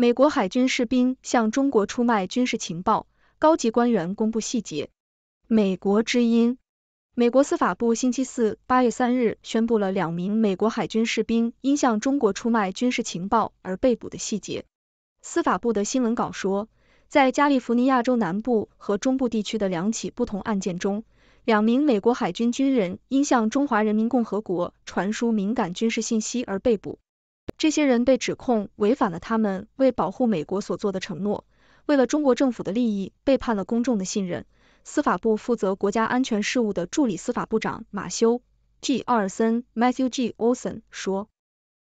美国海军士兵向中国出卖军事情报，高级官员公布细节。美国之音：美国司法部星期四（八月三日）宣布了两名美国海军士兵因向中国出卖军事情报而被捕的细节。司法部的新闻稿说，在加利福尼亚州南部和中部地区的两起不同案件中，两名美国海军军人因向中华人民共和国传输敏感军事信息而被捕。这些人被指控违反了他们为保护美国所做的承诺，为了中国政府的利益背叛了公众的信任。司法部负责国家安全事务的助理司法部长马修 ·G· 奥尔森 （Matthew G. Olson） 说：“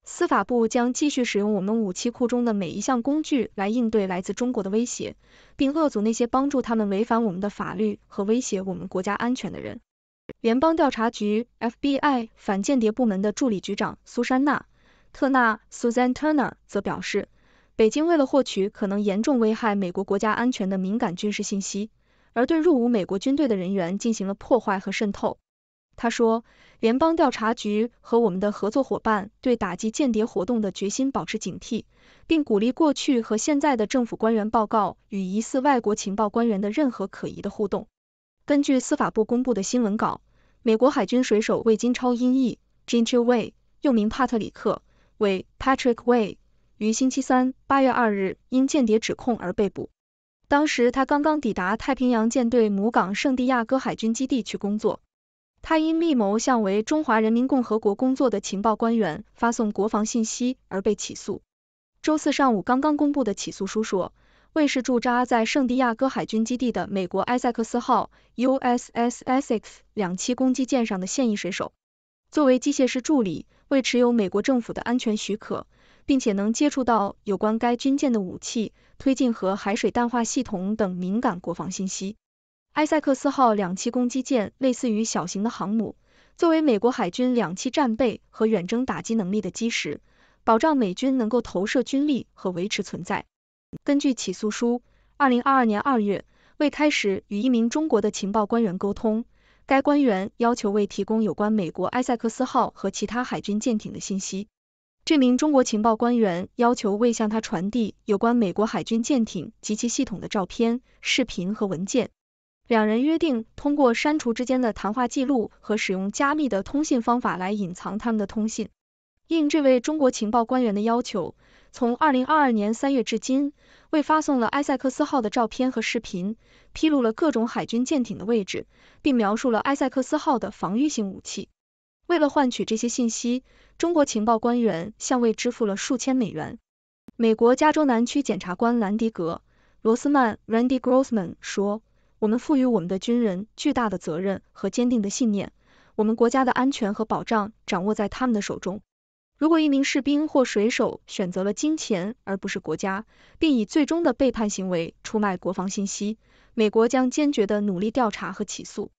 司法部将继续使用我们武器库中的每一项工具来应对来自中国的威胁，并遏阻那些帮助他们违反我们的法律和威胁我们国家安全的人。”联邦调查局 （FBI） 反间谍部门的助理局长苏珊娜。特纳 （Susan Turner） 则表示，北京为了获取可能严重危害美国国家安全的敏感军事信息，而对入伍美国军队的人员进行了破坏和渗透。他说，联邦调查局和我们的合作伙伴对打击间谍活动的决心保持警惕，并鼓励过去和现在的政府官员报告与疑似外国情报官员的任何可疑的互动。根据司法部公布的新闻稿，美国海军水手魏金超（音译，Jin c h a Wei），又名帕特里克。为 Patrick Way 于星期三八月二日因间谍指控而被捕。当时他刚刚抵达太平洋舰队母港圣地亚哥海军基地去工作。他因密谋向为中华人民共和国工作的情报官员发送国防信息而被起诉。周四上午刚刚公布的起诉书说，卫士驻扎在圣地亚哥海军基地的美国埃塞克斯号 USS Essex 两栖攻击舰上的现役水手，作为机械师助理。未持有美国政府的安全许可，并且能接触到有关该军舰的武器、推进和海水淡化系统等敏感国防信息。埃塞克斯号两栖攻击舰类似于小型的航母，作为美国海军两栖战备和远征打击能力的基石，保障美军能够投射军力和维持存在。根据起诉书，二零二二年二月，未开始与一名中国的情报官员沟通。该官员要求未提供有关美国埃塞克斯号和其他海军舰艇的信息。这名中国情报官员要求未向他传递有关美国海军舰艇及其系统的照片、视频和文件。两人约定通过删除之间的谈话记录和使用加密的通信方法来隐藏他们的通信。应这位中国情报官员的要求，从二零二二年三月至今，为发送了埃塞克斯号的照片和视频，披露了各种海军舰艇的位置，并描述了埃塞克斯号的防御性武器。为了换取这些信息，中国情报官员向未支付了数千美元。美国加州南区检察官兰迪格罗斯曼 （Randy Grossman） 说：“我们赋予我们的军人巨大的责任和坚定的信念，我们国家的安全和保障掌握在他们的手中。”如果一名士兵或水手选择了金钱而不是国家，并以最终的背叛行为出卖国防信息，美国将坚决地努力调查和起诉。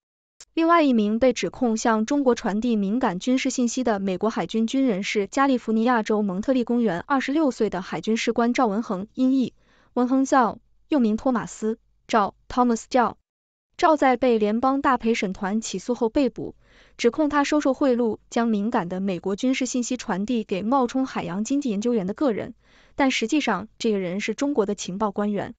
另外一名被指控向中国传递敏感军事信息的美国海军军人是加利福尼亚州蒙特利公园二十六岁的海军士官赵文恒（音译），文恒教，又名托马斯赵 （Thomas z 赵在被联邦大陪审团起诉后被捕，指控他收受贿赂，将敏感的美国军事信息传递给冒充海洋经济研究员的个人，但实际上这个人是中国的情报官员。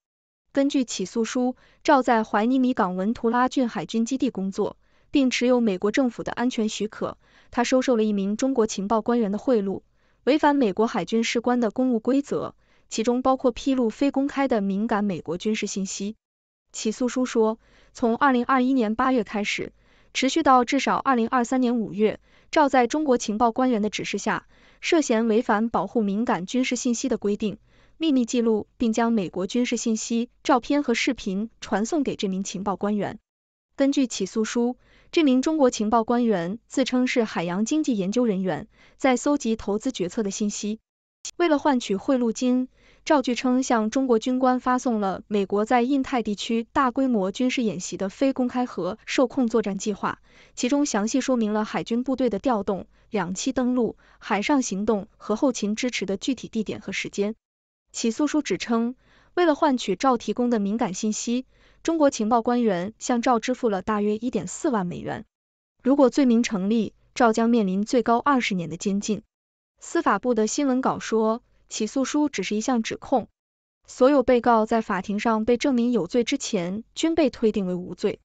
根据起诉书，赵在怀尼米港文图拉郡海军基地工作，并持有美国政府的安全许可。他收受了一名中国情报官员的贿赂，违反美国海军士官的公务规则，其中包括披露非公开的敏感美国军事信息。起诉书说，从二零二一年八月开始，持续到至少二零二三年五月，赵在中国情报官员的指示下，涉嫌违反保护敏感军事信息的规定，秘密记录并将美国军事信息、照片和视频传送给这名情报官员。根据起诉书，这名中国情报官员自称是海洋经济研究人员，在搜集投资决策的信息。为了换取贿赂金，赵据称向中国军官发送了美国在印太地区大规模军事演习的非公开和受控作战计划，其中详细说明了海军部队的调动、两栖登陆、海上行动和后勤支持的具体地点和时间。起诉书指称，为了换取赵提供的敏感信息，中国情报官员向赵支付了大约一点四万美元。如果罪名成立，赵将面临最高二十年的监禁。司法部的新闻稿说，起诉书只是一项指控，所有被告在法庭上被证明有罪之前，均被推定为无罪。